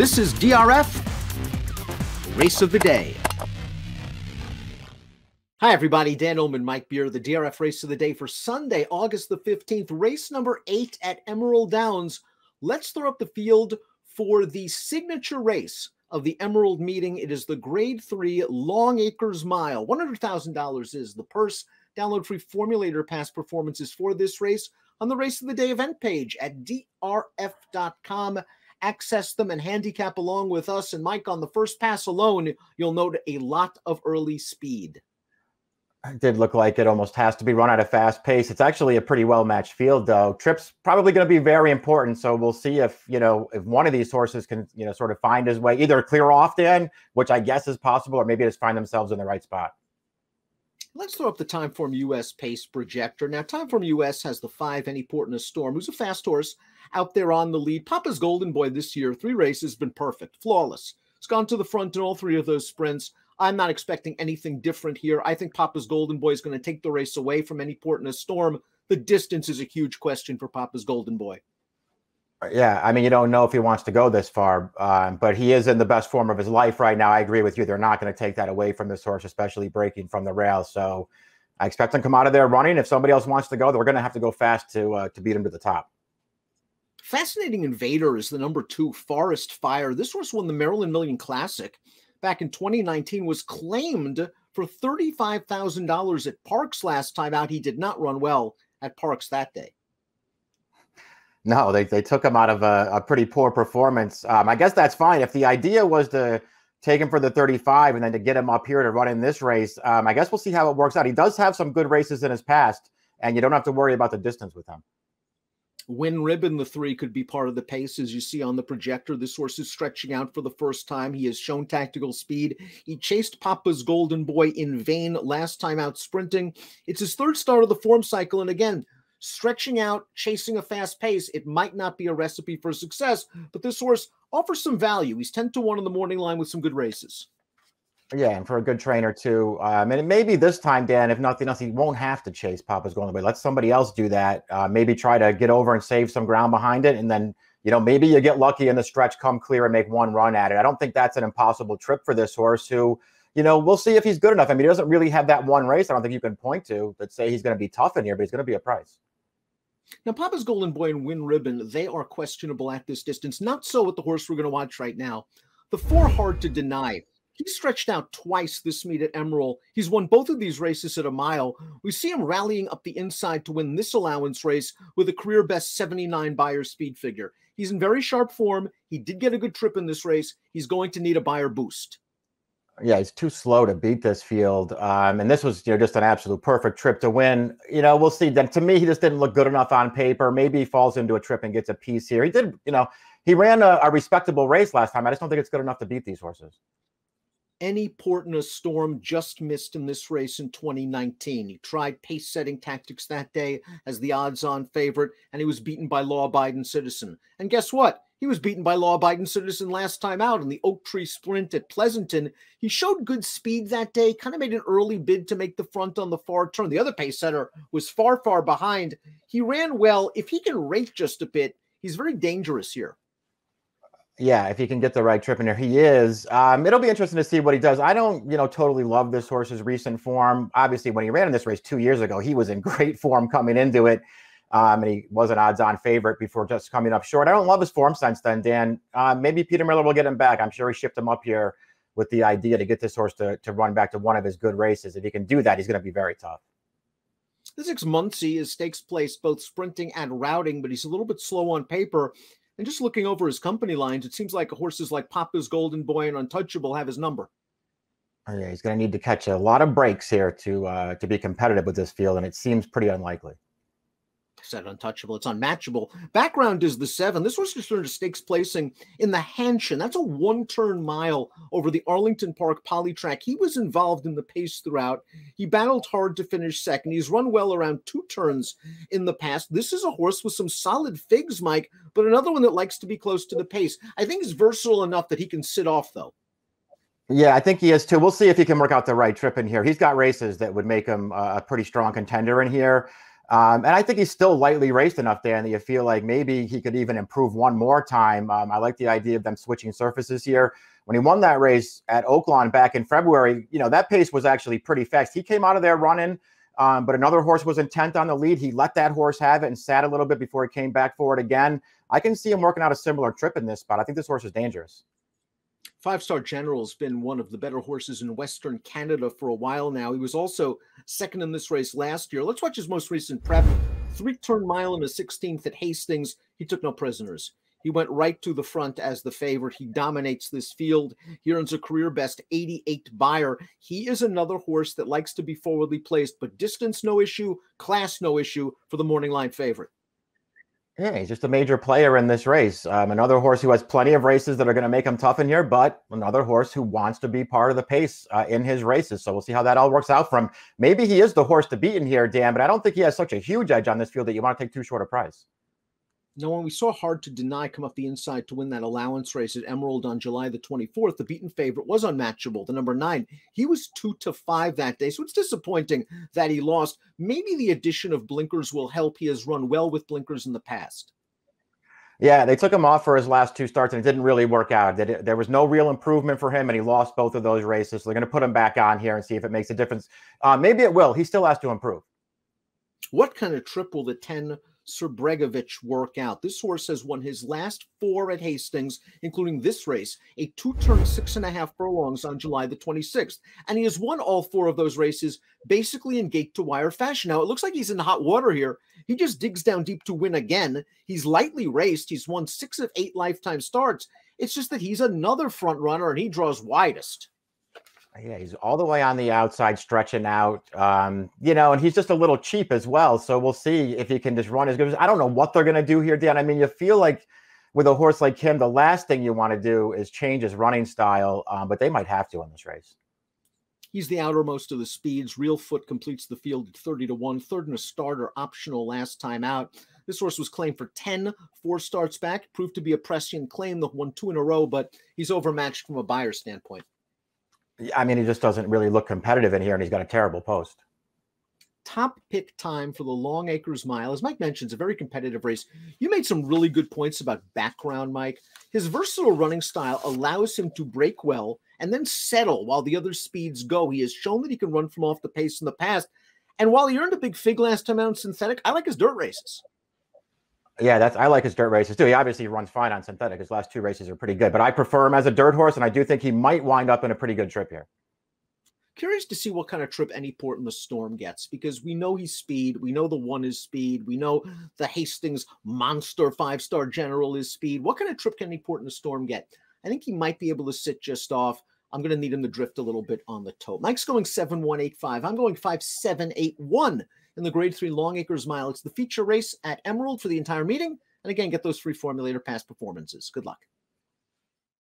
This is DRF Race of the Day. Hi, everybody. Dan Oman, Mike Beer, the DRF Race of the Day for Sunday, August the 15th, race number eight at Emerald Downs. Let's throw up the field for the signature race of the Emerald meeting. It is the grade three Long Acres Mile. $100,000 is the purse. Download free formulator past performances for this race on the Race of the Day event page at drf.com access them and handicap along with us and Mike on the first pass alone, you'll note a lot of early speed. It did look like it almost has to be run at a fast pace. It's actually a pretty well matched field, though. Trip's probably going to be very important, so we'll see if you know if one of these horses can you know sort of find his way either clear off then, which I guess is possible, or maybe just find themselves in the right spot. Let's throw up the Timeform US pace projector. Now, Timeform US has the five, Any Port in a Storm, who's a fast horse out there on the lead. Papa's Golden Boy this year, three races, been perfect, flawless. It's gone to the front in all three of those sprints. I'm not expecting anything different here. I think Papa's Golden Boy is going to take the race away from any port in a storm. The distance is a huge question for Papa's Golden Boy. Yeah, I mean, you don't know if he wants to go this far, um, but he is in the best form of his life right now. I agree with you. They're not going to take that away from this horse, especially breaking from the rails. So I expect him to come out of there running. If somebody else wants to go, they're going to have to go fast to uh, to beat him to the top. Fascinating Invader is the number two Forest Fire. This was when the Maryland Million Classic back in 2019 was claimed for $35,000 at Parks last time out. He did not run well at Parks that day. No, they, they took him out of a, a pretty poor performance. Um, I guess that's fine. If the idea was to take him for the 35 and then to get him up here to run in this race, um, I guess we'll see how it works out. He does have some good races in his past, and you don't have to worry about the distance with him. Win Ribbon, the three, could be part of the pace. As you see on the projector, this horse is stretching out for the first time. He has shown tactical speed. He chased Papa's Golden Boy in vain last time out sprinting. It's his third start of the form cycle. And again, stretching out, chasing a fast pace, it might not be a recipe for success, but this horse offers some value. He's 10 to 1 in the morning line with some good races. Yeah, and for a good trainer too. Um, and maybe this time, Dan, if nothing else, he won't have to chase Papa's going away. Let somebody else do that. Uh, maybe try to get over and save some ground behind it, and then you know maybe you get lucky in the stretch, come clear, and make one run at it. I don't think that's an impossible trip for this horse. Who, you know, we'll see if he's good enough. I mean, he doesn't really have that one race. I don't think you can point to that say he's going to be tough in here, but he's going to be a price. Now, Papa's Golden Boy and Win Ribbon, they are questionable at this distance. Not so with the horse we're going to watch right now. The four hard to deny he stretched out twice this meet at Emerald. He's won both of these races at a mile. We see him rallying up the inside to win this allowance race with a career best 79 buyer speed figure. He's in very sharp form. He did get a good trip in this race. He's going to need a buyer boost. Yeah, he's too slow to beat this field. Um, and this was, you know, just an absolute perfect trip to win. You know, we'll see. That to me, he just didn't look good enough on paper. Maybe he falls into a trip and gets a piece here. He did, you know, he ran a, a respectable race last time. I just don't think it's good enough to beat these horses any port in a storm just missed in this race in 2019. He tried pace setting tactics that day as the odds on favorite, and he was beaten by law abiding citizen. And guess what? He was beaten by law abiding citizen last time out in the Oak Tree sprint at Pleasanton. He showed good speed that day, kind of made an early bid to make the front on the far turn. The other pace setter was far, far behind. He ran well. If he can rate just a bit, he's very dangerous here yeah, if he can get the right trip in there, he is. Um, it'll be interesting to see what he does. I don't, you know, totally love this horse's recent form. Obviously, when he ran in this race two years ago, he was in great form coming into it. Um, and he was an odds on favorite before just coming up short. I don't love his form since then, Dan. Uh, maybe Peter Miller will get him back. I'm sure he shipped him up here with the idea to get this horse to, to run back to one of his good races. If he can do that, he's going to be very tough. This six Muncie is stakes place both sprinting and routing, but he's a little bit slow on paper. And just looking over his company lines, it seems like horses like Papa's Golden Boy and Untouchable have his number. Oh, yeah, he's going to need to catch a lot of breaks here to uh, to be competitive with this field, and it seems pretty unlikely said untouchable. It's unmatchable. Background is the seven. This was considered to stakes placing in the Hanshin. That's a one turn mile over the Arlington Park poly track. He was involved in the pace throughout. He battled hard to finish second. He's run well around two turns in the past. This is a horse with some solid figs, Mike, but another one that likes to be close to the pace. I think he's versatile enough that he can sit off, though. Yeah, I think he is too. We'll see if he can work out the right trip in here. He's got races that would make him a pretty strong contender in here. Um, and I think he's still lightly raced enough, Dan, that you feel like maybe he could even improve one more time. Um, I like the idea of them switching surfaces here. When he won that race at Oaklawn back in February, you know, that pace was actually pretty fast. He came out of there running, um, but another horse was intent on the lead. He let that horse have it and sat a little bit before he came back for it again. I can see him working out a similar trip in this spot. I think this horse is dangerous. Five Star General has been one of the better horses in Western Canada for a while now. He was also second in this race last year. Let's watch his most recent prep. Three turn mile in the 16th at Hastings. He took no prisoners. He went right to the front as the favorite. He dominates this field. He earns a career best 88 buyer. He is another horse that likes to be forwardly placed, but distance no issue, class no issue for the morning line favorite. Yeah, he's just a major player in this race. Um, another horse who has plenty of races that are going to make him tough in here, but another horse who wants to be part of the pace uh, in his races. So we'll see how that all works out for him. Maybe he is the horse to beat in here, Dan, but I don't think he has such a huge edge on this field that you want to take too short a price. Now, when we saw Hard to Deny come up the inside to win that allowance race at Emerald on July the 24th, the beaten favorite was unmatchable, the number nine. He was two to five that day, so it's disappointing that he lost. Maybe the addition of blinkers will help. He has run well with blinkers in the past. Yeah, they took him off for his last two starts, and it didn't really work out. There was no real improvement for him, and he lost both of those races. So they're going to put him back on here and see if it makes a difference. Uh, maybe it will. He still has to improve. What kind of trip will the 10- Serbregovic work out. This horse has won his last four at Hastings, including this race, a two turn six and a half furlongs on July the 26th. And he has won all four of those races basically in gate to wire fashion. Now, it looks like he's in hot water here. He just digs down deep to win again. He's lightly raced, he's won six of eight lifetime starts. It's just that he's another front runner and he draws widest yeah, he's all the way on the outside, stretching out. Um, you know, and he's just a little cheap as well. So we'll see if he can just run as good. As, I don't know what they're gonna do here, Dan. I mean, you feel like with a horse like him, the last thing you want to do is change his running style. Um, but they might have to in this race. He's the outermost of the speeds. Real foot completes the field at 30 to 1, third and a starter optional last time out. This horse was claimed for 10 four starts back, proved to be a prescient claim, the one two in a row, but he's overmatched from a buyer standpoint. I mean, he just doesn't really look competitive in here, and he's got a terrible post. Top pick time for the Long Acres Mile. As Mike mentions, a very competitive race. You made some really good points about background, Mike. His versatile running style allows him to break well and then settle while the other speeds go. He has shown that he can run from off the pace in the past. And while he earned a big fig last time out in synthetic, I like his dirt races. Yeah, that's I like his dirt races too. He obviously runs fine on synthetic. His last two races are pretty good, but I prefer him as a dirt horse, and I do think he might wind up in a pretty good trip here. Curious to see what kind of trip any port in the storm gets because we know he's speed, we know the one is speed, we know the Hastings monster five star general is speed. What kind of trip can any port in the storm get? I think he might be able to sit just off. I'm going to need him to drift a little bit on the toe. Mike's going 7185. I'm going 5781 in the Grade 3 Long Acres Mile. It's the feature race at Emerald for the entire meeting. And again, get those free formulator past performances. Good luck.